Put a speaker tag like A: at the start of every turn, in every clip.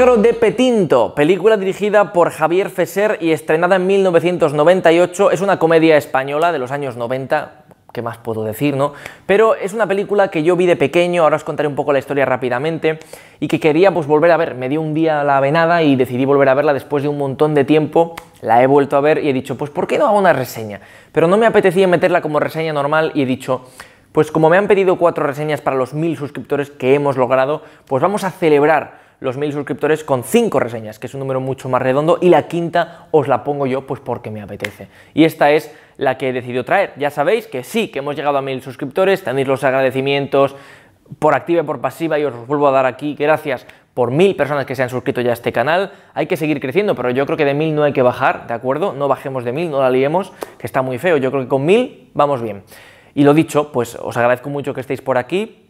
A: de Petinto, película dirigida por Javier Fesser y estrenada en 1998, es una comedia española de los años 90, ¿qué más puedo decir, no? Pero es una película que yo vi de pequeño, ahora os contaré un poco la historia rápidamente, y que quería pues volver a ver, me dio un día la venada y decidí volver a verla después de un montón de tiempo, la he vuelto a ver y he dicho, pues ¿por qué no hago una reseña? Pero no me apetecía meterla como reseña normal y he dicho, pues como me han pedido cuatro reseñas para los mil suscriptores que hemos logrado, pues vamos a celebrar los mil suscriptores con cinco reseñas, que es un número mucho más redondo, y la quinta os la pongo yo pues porque me apetece. Y esta es la que he decidido traer. Ya sabéis que sí, que hemos llegado a mil suscriptores, tenéis los agradecimientos por activa y por pasiva y os vuelvo a dar aquí gracias por mil personas que se han suscrito ya a este canal. Hay que seguir creciendo, pero yo creo que de mil no hay que bajar, ¿de acuerdo? No bajemos de mil, no la liemos, que está muy feo. Yo creo que con mil vamos bien. Y lo dicho, pues os agradezco mucho que estéis por aquí,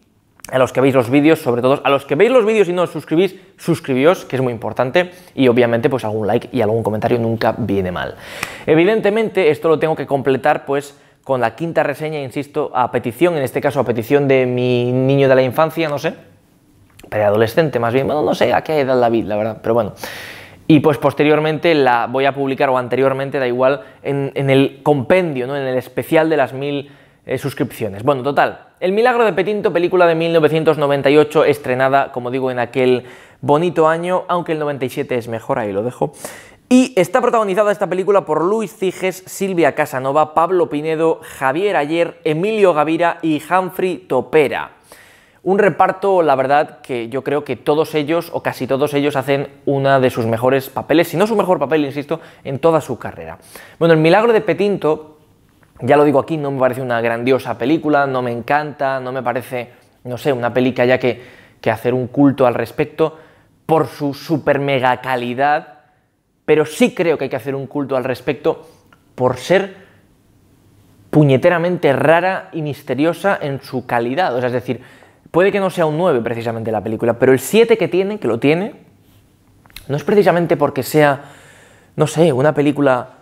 A: a los que veis los vídeos, sobre todo a los que veis los vídeos y no os suscribís, suscribíos, que es muy importante, y obviamente pues algún like y algún comentario nunca viene mal. Evidentemente esto lo tengo que completar pues con la quinta reseña, insisto, a petición, en este caso a petición de mi niño de la infancia, no sé, preadolescente más bien, bueno, no sé a qué edad la vi, la verdad, pero bueno. Y pues posteriormente la voy a publicar, o anteriormente, da igual, en, en el compendio, ¿no? en el especial de las mil eh, suscripciones. Bueno, total. El milagro de Petinto, película de 1998, estrenada, como digo, en aquel bonito año, aunque el 97 es mejor, ahí lo dejo. Y está protagonizada esta película por Luis Ciges, Silvia Casanova, Pablo Pinedo, Javier Ayer, Emilio Gavira y Humphrey Topera. Un reparto, la verdad, que yo creo que todos ellos, o casi todos ellos, hacen una de sus mejores papeles, si no su mejor papel, insisto, en toda su carrera. Bueno, el milagro de Petinto ya lo digo aquí, no me parece una grandiosa película, no me encanta, no me parece, no sé, una película ya que, que hacer un culto al respecto por su super mega calidad, pero sí creo que hay que hacer un culto al respecto por ser puñeteramente rara y misteriosa en su calidad. O sea, es decir, puede que no sea un 9 precisamente la película, pero el 7 que tiene, que lo tiene, no es precisamente porque sea, no sé, una película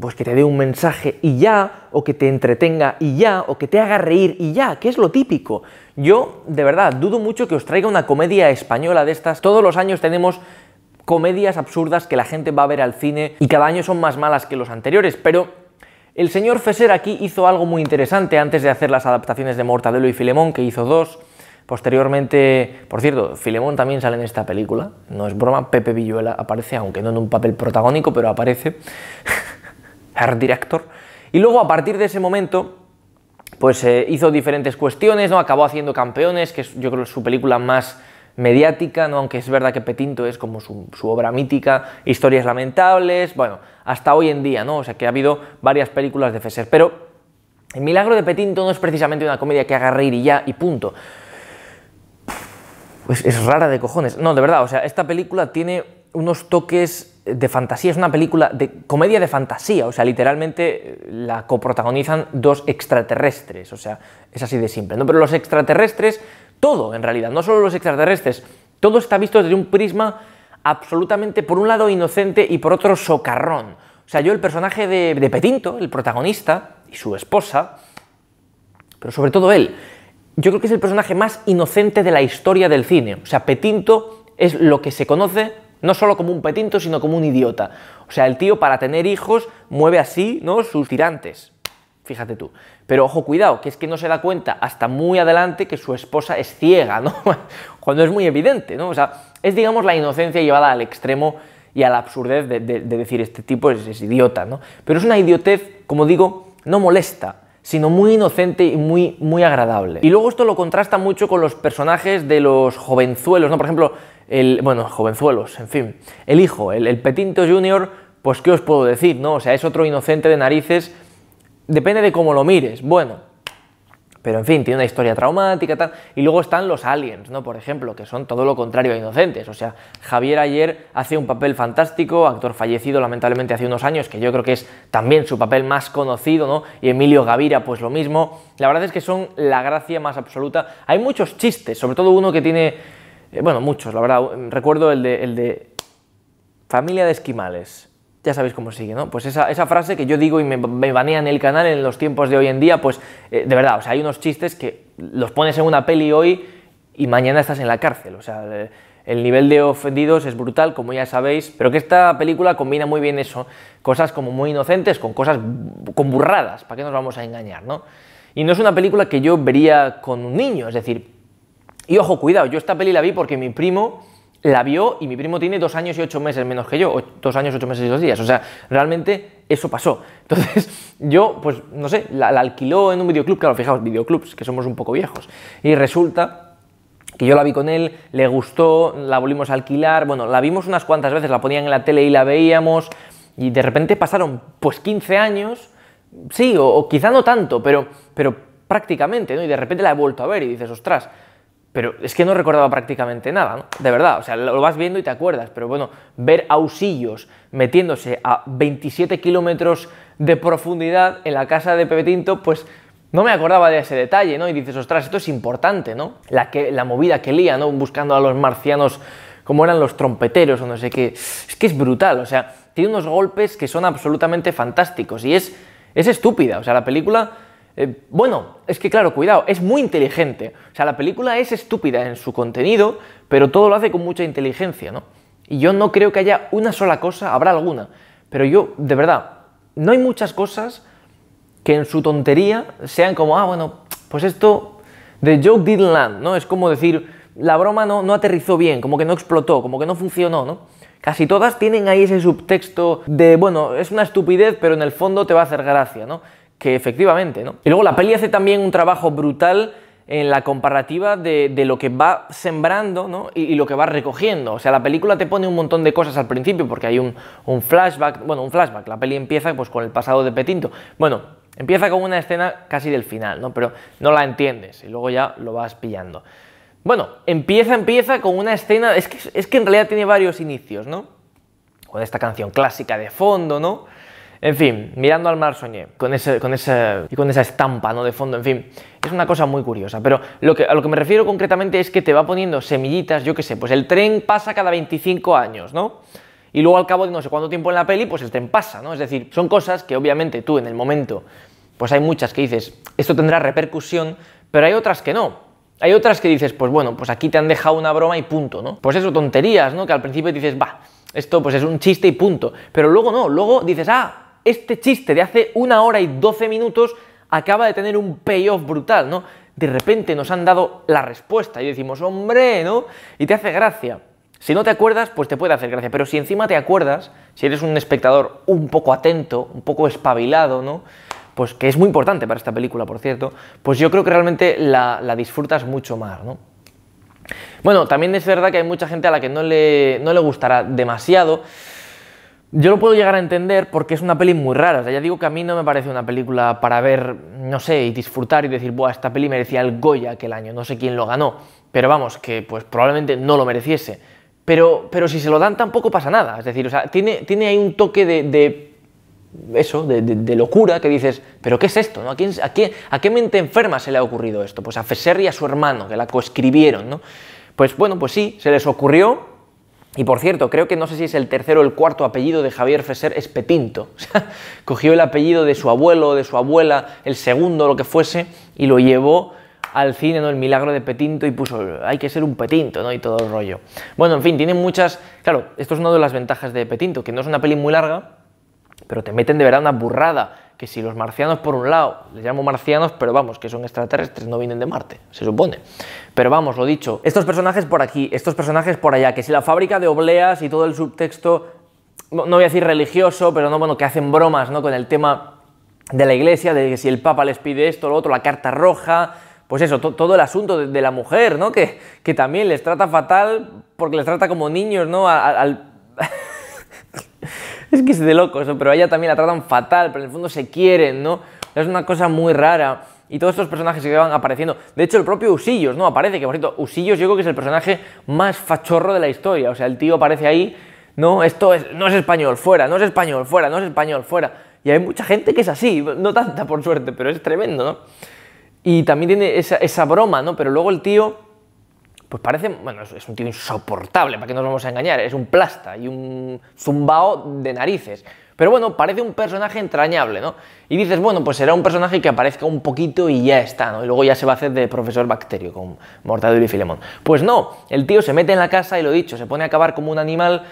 A: pues que te dé un mensaje y ya, o que te entretenga y ya, o que te haga reír y ya, que es lo típico. Yo, de verdad, dudo mucho que os traiga una comedia española de estas. Todos los años tenemos comedias absurdas que la gente va a ver al cine y cada año son más malas que los anteriores, pero el señor Feser aquí hizo algo muy interesante antes de hacer las adaptaciones de Mortadelo y Filemón, que hizo dos. Posteriormente, por cierto, Filemón también sale en esta película, no es broma, Pepe Villuela aparece, aunque no en un papel protagónico, pero aparece. Art Director. Y luego a partir de ese momento, pues eh, hizo diferentes cuestiones, ¿no? Acabó haciendo Campeones, que es yo creo su película más mediática, ¿no? aunque es verdad que Petinto es como su, obra mítica, Historias Lamentables, bueno, hasta hoy en día, ¿no? O sea que ha habido varias películas de Fesser, pero El Milagro de Petinto no es precisamente una comedia que haga reír y ya y punto. Pues es rara de cojones. No, de verdad, o sea, esta película tiene unos toques de fantasía, es una película de comedia de fantasía, o sea, literalmente eh, la coprotagonizan dos extraterrestres, o sea, es así de simple, ¿no? Pero los extraterrestres, todo en realidad, no solo los extraterrestres, todo está visto desde un prisma absolutamente, por un lado, inocente y por otro, socarrón. O sea, yo el personaje de, de Petinto, el protagonista, y su esposa, pero sobre todo él, yo creo que es el personaje más inocente de la historia del cine. O sea, Petinto es lo que se conoce no solo como un petinto, sino como un idiota. O sea, el tío para tener hijos mueve así, ¿no? Sus tirantes. Fíjate tú. Pero ojo, cuidado, que es que no se da cuenta hasta muy adelante que su esposa es ciega, ¿no? Cuando es muy evidente, ¿no? O sea, es digamos la inocencia llevada al extremo y a la absurdez de, decir este tipo es, idiota, ¿no? Pero es una idiotez, como digo, no molesta, sino muy inocente y muy, muy agradable. Y luego esto lo contrasta mucho con los personajes de los jovenzuelos, ¿no? Por ejemplo, el, bueno, jovenzuelos, en fin, el hijo, el, Petinto Junior, pues qué os puedo decir, ¿no? O sea, es otro inocente de narices, depende de cómo lo mires, bueno, pero en fin, tiene una historia traumática, tal. Y luego están los aliens, ¿no? Por ejemplo, que son todo lo contrario a inocentes. O sea, Javier ayer hace un papel fantástico, actor fallecido lamentablemente hace unos años, que yo creo que es también su papel más conocido, ¿no? Y Emilio Gavira, pues lo mismo. La verdad es que son la gracia más absoluta. Hay muchos chistes, sobre todo uno que tiene eh, bueno, muchos, la verdad, mm, recuerdo el de, el de familia de esquimales, ya sabéis cómo sigue, ¿no? Pues esa, frase que yo digo y me, me, en el canal en los tiempos de hoy en día, pues eh, de verdad, o sea, hay unos chistes que los pones en una peli hoy y mañana estás en la cárcel, o sea, el, eh, el nivel de ofendidos es brutal, como ya sabéis, pero que esta película combina muy bien eso, cosas como muy inocentes con cosas, con burradas, ¿para qué nos vamos a engañar, no? Y no es una película que yo vería con un niño, es decir, y ojo, cuidado, yo esta peli la vi porque mi primo la vio y mi primo tiene dos años y ocho meses menos que yo, dos años, ocho meses y dos días. O sea, realmente eso pasó. Entonces, yo, pues, no sé, la, alquiló en un videoclub, claro, fijaos, videoclubs, que somos un poco viejos. Y resulta que yo la vi con él, le gustó, la volvimos a alquilar, bueno, la vimos unas cuantas veces, la ponían en la tele y la veíamos, y de repente pasaron pues 15 años, sí, o, o quizá no tanto, pero, pero prácticamente, ¿no? Y de repente la he vuelto a ver y dices, ostras, pero es que no recordaba prácticamente nada, ¿no? de verdad, o sea, lo vas viendo y te acuerdas, pero bueno, ver Usillos metiéndose a 27 kilómetros de profundidad en la casa de Pepe Tinto, pues no me acordaba de ese detalle, ¿no? Y dices, ostras, esto es importante, ¿no? La, que, la movida que lía, ¿no? Buscando a los marcianos como eran los trompeteros o no sé qué, es que es brutal, o sea, tiene unos golpes que son absolutamente fantásticos y es, es estúpida, o sea, la película eh, bueno, es que claro, cuidado, es muy inteligente. O sea, la película es estúpida en su contenido, pero todo lo hace con mucha inteligencia, ¿no? Y yo no creo que haya una sola cosa, habrá alguna, pero yo, de verdad, no hay muchas cosas que en su tontería sean como, ah, bueno, pues esto, de joke didn't land, ¿no? Es como decir, la broma no, no aterrizó bien, como que no explotó, como que no funcionó, ¿no? Casi todas tienen ahí ese subtexto de, bueno, es una estupidez, pero en el fondo te va a hacer gracia, ¿no? que efectivamente. ¿no? Y luego la peli hace también un trabajo brutal en la comparativa de, lo que va sembrando ¿no? y, lo que va recogiendo. O sea, la película te pone un montón de cosas al principio, porque hay un, flashback, bueno, un flashback, la peli empieza pues, con el pasado de Petinto. Bueno, empieza con una escena casi del final, ¿no? pero no la entiendes y luego ya lo vas pillando. Bueno, empieza, empieza con una escena, es que, es que en realidad tiene varios inicios, ¿no? Con esta canción clásica de fondo, ¿no? En fin, mirando al mar soñé, con, con, y con esa estampa ¿no? de fondo, en fin, es una cosa muy curiosa. Pero lo que, a lo que me refiero concretamente es que te va poniendo semillitas, yo qué sé, pues el tren pasa cada 25 años, ¿no? Y luego al cabo de no sé cuánto tiempo en la peli, pues el tren pasa, ¿no? Es decir, son cosas que obviamente tú en el momento, pues hay muchas que dices, esto tendrá repercusión, pero hay otras que no. Hay otras que dices, pues bueno, pues aquí te han dejado una broma y punto, ¿no? Pues eso, tonterías, ¿no? Que al principio dices, va, esto pues es un chiste y punto. Pero luego no, luego dices, ah, este chiste de hace una hora y 12 minutos acaba de tener un payoff brutal, ¿no? De repente nos han dado la respuesta y decimos, hombre, ¿no? Y te hace gracia. Si no te acuerdas, pues te puede hacer gracia, pero si encima te acuerdas, si eres un espectador un poco atento, un poco espabilado, ¿no? Pues que es muy importante para esta película, por cierto, pues yo creo que realmente la, disfrutas mucho más, ¿no? Bueno, también es verdad que hay mucha gente a la que no le, no le gustará demasiado, yo lo puedo llegar a entender porque es una peli muy rara. O sea, ya digo que a mí no me parece una película para ver, no sé, y disfrutar y decir, Buah, esta peli merecía el Goya aquel año, no sé quién lo ganó. Pero vamos, que pues probablemente no lo mereciese. Pero, pero si se lo dan tampoco pasa nada. Es decir, tiene, ahí un toque de, eso, de, locura, que dices, pero ¿qué es esto? ¿no? ¿A, quién, a, qué, ¿A qué mente enferma se le ha ocurrido esto? Pues a Fesser y a su hermano, que la coescribieron, ¿no? Pues bueno, pues sí, se les ocurrió, y por cierto, creo que no sé si es el tercero o el cuarto apellido de Javier Fesser es Petinto, O sea, cogió el apellido de su abuelo, de su abuela, el segundo, lo que fuese, y lo llevó al cine, ¿no? El milagro de Petinto y puso, hay que ser un Petinto, ¿no? Y todo el rollo. Bueno, en fin, tiene muchas... Claro, esto es una de las ventajas de Petinto, que no es una peli muy larga, pero te meten de verdad una burrada que si los marcianos, por un lado, les llamo marcianos, pero vamos, que son extraterrestres, no vienen de Marte, se supone. Pero vamos, lo dicho, estos personajes por aquí, estos personajes por allá, que si la fábrica de obleas y todo el subtexto, no voy a decir religioso, pero no, bueno, que hacen bromas, ¿no? Con el tema de la iglesia, de que si el Papa les pide esto, lo otro, la carta roja, pues eso, todo el asunto de, la mujer, ¿no? Que, también les trata fatal porque les trata como niños, ¿no? al es que es de locos, Pero a ella también la tratan fatal, pero en el fondo se quieren, ¿no? Es una cosa muy rara. Y todos estos personajes que van apareciendo. De hecho, el propio Usillos, ¿no? Aparece, que por cierto, Usillos yo creo que es el personaje más fachorro de la historia. O sea, el tío aparece ahí, no, esto es, no es español, fuera, no es español, fuera, no es español, fuera. Y hay mucha gente que es así, no tanta por suerte, pero es tremendo, ¿no? Y también tiene esa, esa broma, ¿no? Pero luego el tío pues parece, bueno, es, un tío insoportable, ¿para qué nos vamos a engañar? Es un plasta y un zumbao de narices. Pero bueno, parece un personaje entrañable, ¿no? Y dices, bueno, pues será un personaje que aparezca un poquito y ya está, ¿no? Y luego ya se va a hacer de profesor bacterio con Mortadelo y Filemón. Pues no, el tío se mete en la casa y lo dicho, se pone a acabar como un animal,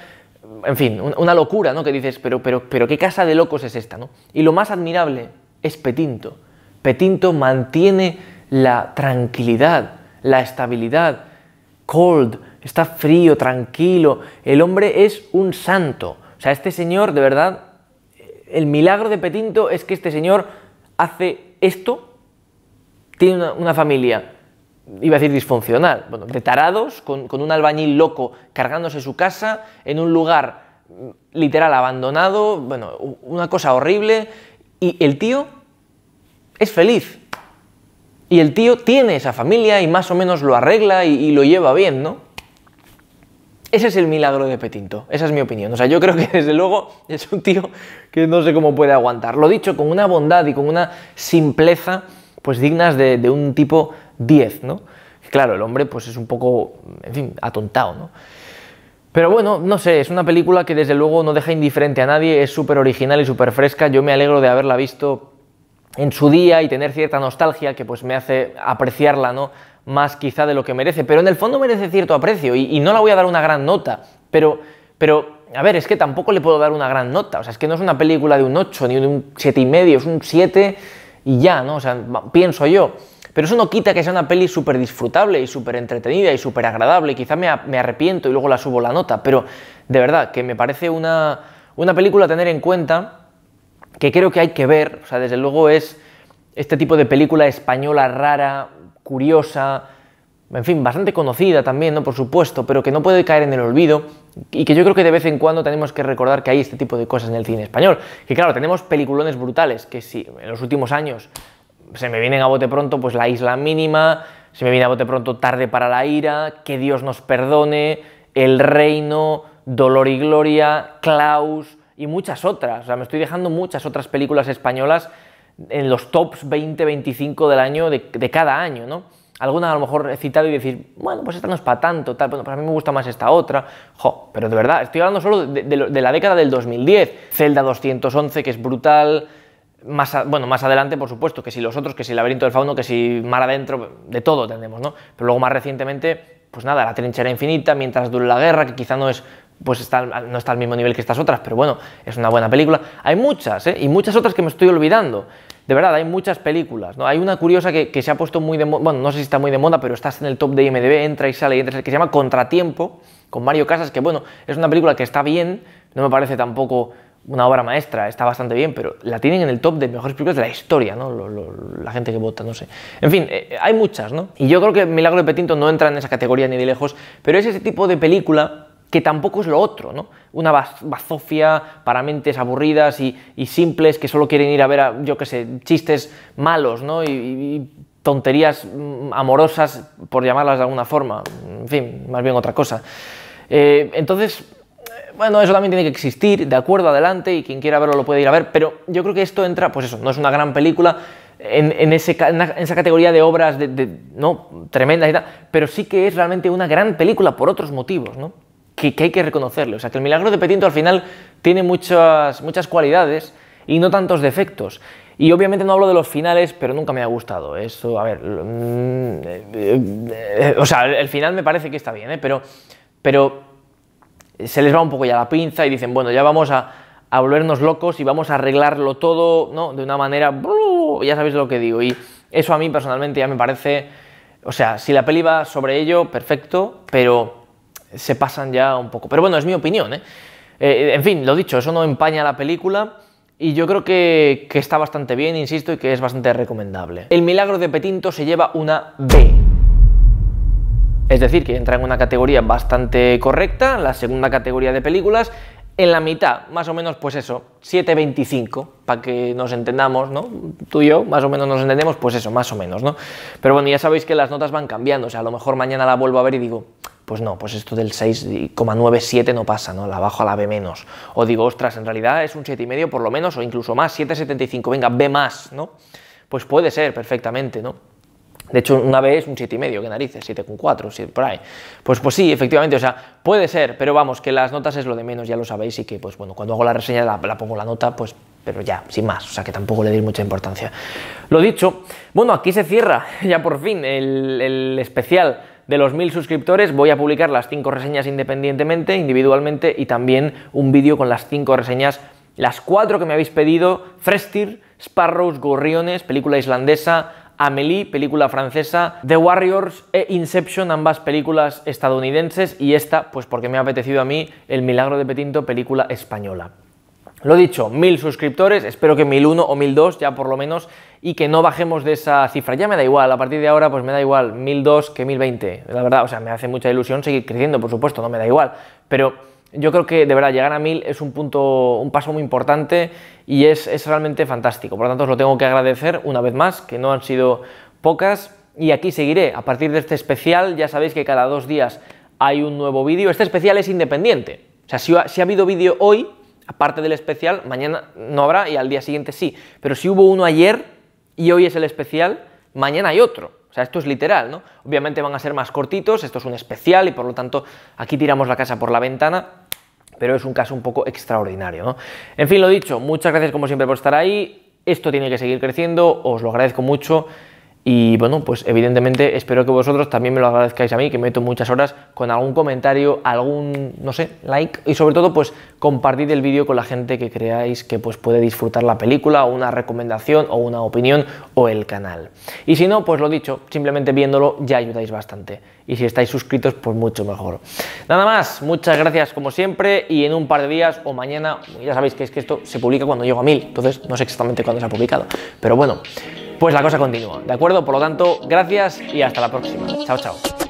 A: en fin, una locura, ¿no? Que dices, pero, pero, pero qué casa de locos es esta, ¿no? Y lo más admirable es Petinto. Petinto mantiene la tranquilidad, la estabilidad, cold, está frío, tranquilo. El hombre es un santo. O sea, este señor, de verdad, el milagro de Petinto es que este señor hace esto, tiene una, familia, iba a decir disfuncional, bueno, de tarados, con, con un albañil loco cargándose su casa en un lugar literal abandonado, bueno, una cosa horrible, y el tío es feliz, y el tío tiene esa familia y más o menos lo arregla y, lo lleva bien, ¿no? Ese es el milagro de Petinto, esa es mi opinión. O sea, yo creo que desde luego es un tío que no sé cómo puede aguantar. Lo dicho, con una bondad y con una simpleza, pues dignas de, de un tipo 10, ¿no? Claro, el hombre pues es un poco, en fin, atontado, ¿no? Pero bueno, no sé, es una película que desde luego no deja indiferente a nadie, es súper original y súper fresca, yo me alegro de haberla visto en su día y tener cierta nostalgia que pues me hace apreciarla, ¿no? Más quizá de lo que merece, pero en el fondo merece cierto aprecio y, no la voy a dar una gran nota, pero, pero, a ver, es que tampoco le puedo dar una gran nota, o sea, es que no es una película de un 8 ni de un 7 y medio, es un 7 y ya, ¿no? O sea, pienso yo. Pero eso no quita que sea una peli súper disfrutable y súper entretenida y súper agradable. Quizá me, me, arrepiento y luego la subo la nota, pero de verdad que me parece una, una película a tener en cuenta que creo que hay que ver, o sea, desde luego es este tipo de película española rara, curiosa, en fin, bastante conocida también, ¿no? Por supuesto, pero que no puede caer en el olvido y que yo creo que de vez en cuando tenemos que recordar que hay este tipo de cosas en el cine español. Que claro, tenemos peliculones brutales, que si en los últimos años se me vienen a bote pronto, pues La Isla Mínima, se me viene a bote pronto Tarde para la Ira, Que Dios nos perdone, El Reino, Dolor y Gloria, Klaus, y muchas otras. O sea, me estoy dejando muchas otras películas españolas en los tops 20-25 del año, de, cada año, ¿no? Algunas a lo mejor he citado y decir, bueno, pues esta no es para tanto, tal, bueno, para mí me gusta más esta otra. Jo, pero de verdad, estoy hablando solo de, la década del 2010. Zelda 211, que es brutal. Más bueno, más adelante, por supuesto, que si los otros, que si el laberinto del fauno, que si mar adentro, de todo tenemos, ¿no? Pero luego más recientemente, pues nada, la trinchera infinita, mientras dure la guerra, que quizá no es pues no está al mismo nivel que estas otras, pero bueno, es una buena película. Hay muchas, ¿eh? y muchas otras que me estoy olvidando. De verdad, hay muchas películas, ¿no? Hay una curiosa que, se ha puesto muy de moda, bueno, no sé si está muy de moda, pero está en el top de IMDb, entra y sale y entra, que se llama Contratiempo, con Mario Casas, que bueno, es una película que está bien, no me parece tampoco una obra maestra, está bastante bien, pero la tienen en el top de mejores películas de la historia, ¿no? la gente que vota, no sé. En fin, eh, hay muchas, ¿no? Y yo creo que Milagro de Petinto no entra en esa categoría ni de lejos, pero es ese tipo de película que tampoco es lo otro, ¿no? Una bazofia para mentes aburridas y, simples que solo quieren ir a ver, yo qué sé, chistes malos, ¿no? Y, tonterías mm, amorosas, por llamarlas de alguna forma, en fin, más bien otra cosa. Eh, entonces, eh, bueno, eso también tiene que existir, de acuerdo, adelante, y quien quiera verlo lo puede ir a ver, pero yo creo que esto entra, pues eso, no es una gran película, en, esa categoría de obras de, ¿no? tremendas y tal, pero sí que es realmente una gran película por otros motivos, ¿no? que, hay que reconocerle. O sea, que el milagro de Petinto al final tiene muchas, muchas cualidades y no tantos defectos. Y obviamente no hablo de los finales, pero nunca me ha gustado. Eso, a ver. Mm, eh, eh, eh, o sea, el final me parece que está bien, pero, pero se les va un poco ya la pinza y dicen, bueno, ya vamos a, volvernos locos y vamos a arreglarlo todo, ¿no? De una manera. ya sabéis lo que digo. Y eso a mí personalmente ya me parece. O sea, si la peli va sobre ello, perfecto, pero se pasan ya un poco. Pero bueno, es mi opinión. ¿eh? ¿eh? en fin, lo dicho, eso no empaña la película. Y yo creo que, que, está bastante bien, insisto, y que es bastante recomendable. El milagro de Petinto se lleva una B. Es decir, que entra en una categoría bastante correcta, la segunda categoría de películas, en la mitad, más o menos, pues eso, 7.25, para que nos entendamos, ¿no? Tú y yo, más o menos nos entendemos, pues eso, más o menos, ¿no? Pero bueno, ya sabéis que las notas van cambiando, o sea, a lo mejor mañana la vuelvo a ver y digo, pues no, pues esto del 6,97 no pasa, ¿no? La bajo a la B menos. O digo, ostras, en realidad es un 7,5 por lo menos, o incluso más, 7,75, venga, B más, ¿no? Pues puede ser perfectamente, ¿no? De hecho, una B es un 7,5, qué narices, 7,4, 7 por ahí. Pues, pues sí, efectivamente, o sea, puede ser, pero vamos, que las notas es lo de menos, ya lo sabéis, y que, pues bueno, cuando hago la reseña la, pongo la nota, pues pero ya, sin más, o sea que tampoco le deis mucha importancia. Lo dicho, bueno, aquí se cierra ya por fin el especial de los mil suscriptores voy a publicar las cinco reseñas independientemente, individualmente y también un vídeo con las cinco reseñas, las cuatro que me habéis pedido, Frestir, Sparrows, Gorriones, película islandesa, Amelie, película francesa, The Warriors e Inception, ambas películas estadounidenses, y esta, pues porque me ha apetecido a mí, El Milagro de Petinto, película española. Lo dicho, mil suscriptores, espero que mil uno o mil dos ya por lo menos y que no bajemos de esa cifra. Ya me da igual, a partir de ahora pues me da igual mil dos que mil veinte. La verdad, o sea, me hace mucha ilusión seguir creciendo, por supuesto, no me da igual, pero yo creo que de verdad llegar a mil es un punto, un paso muy importante y es, realmente fantástico. Por lo tanto, os lo tengo que agradecer una vez más, que no han sido pocas. Y aquí seguiré. A partir de este especial, ya sabéis que cada dos días hay un nuevo vídeo. Este especial es independiente. O sea, si ha habido vídeo hoy, aparte del especial, mañana no habrá y al día siguiente sí. Pero si hubo uno ayer y hoy es el especial, mañana hay otro. O sea, esto es literal, ¿no? Obviamente van a ser más cortitos, esto es un especial y por lo tanto aquí tiramos la casa por la ventana, pero es un caso un poco extraordinario, ¿no? En fin, lo dicho, muchas gracias como siempre por estar ahí, esto tiene que seguir creciendo, os lo agradezco mucho. Y bueno, pues evidentemente espero que vosotros también me lo agradezcáis a mí, que meto muchas horas con algún comentario, algún, no sé, like y sobre todo pues compartid el vídeo con la gente que creáis que pues puede disfrutar la película o una recomendación o una opinión o el canal. Y si no, pues lo dicho, simplemente viéndolo ya ayudáis bastante. Y si estáis suscritos, pues mucho mejor. Nada más, muchas gracias como siempre y en un par de días o mañana, ya sabéis que es que esto se publica cuando llego a mil, entonces no sé exactamente cuándo se ha publicado, pero bueno pues la cosa continúa, ¿de acuerdo? Por lo tanto, gracias y hasta la próxima. Chao, chao.